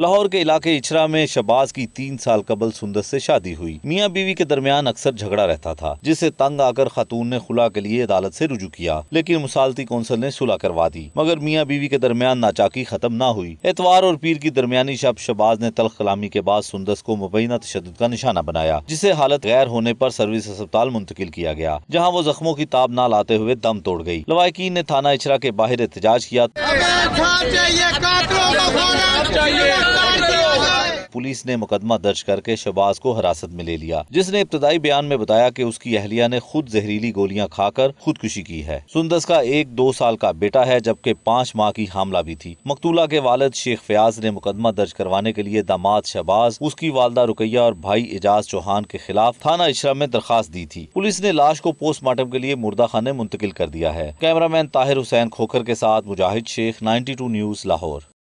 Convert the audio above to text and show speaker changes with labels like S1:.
S1: लाहौर के इलाके इछरा में शबाज की तीन साल कबल सुंदर से शादी हुई मियाँ बीवी के दरमियान अक्सर झगड़ा रहता था जिसे तंग आकर खातून ने खुला के लिए अदालत से रुजू किया लेकिन मुसालती कौंसल ने सुलह करवा दी मगर मियाँ बीवी के दरमियान नाचाकी खत्म न हुई एतवार और पीर की दरमियानी शब शबाज ने तलख कलामी के बाद सुंदस को मुबैना तशद का निशाना बनाया जिसे हालत गैर होने आरोप सर्विस अस्पताल मुंतकिल किया गया जहाँ वो जख्मों की ताब न लाते हुए दम तोड़ गयी लवाकिन ने थाना इछरा के बाहर एहतजाज किया पुलिस ने मुकदमा दर्ज करके शहबाज को हिरासत में ले लिया जिसने इब्तदाई बयान में बताया की उसकी अहलिया ने खुद जहरीली गोलियाँ खाकर खुदकुशी की है सुंदस का एक दो साल का बेटा है जबकि पाँच माह की हामला भी थी मकतूला के वालद शेख फयाज ने मुकदमा दर्ज करवाने के लिए दामाद शहबाज उसकी वालदा रुकैया और भाई एजाज चौहान के खिलाफ थाना इशरा में दरखास्त दी थी पुलिस ने लाश को पोस्टमार्टम के लिए मुर्दा खाने मुंतकिल कर दिया है कैमरामैन ताहिर हुसैन खोखर के साथ मुजाहिद शेख 92 न्यूज लाहौर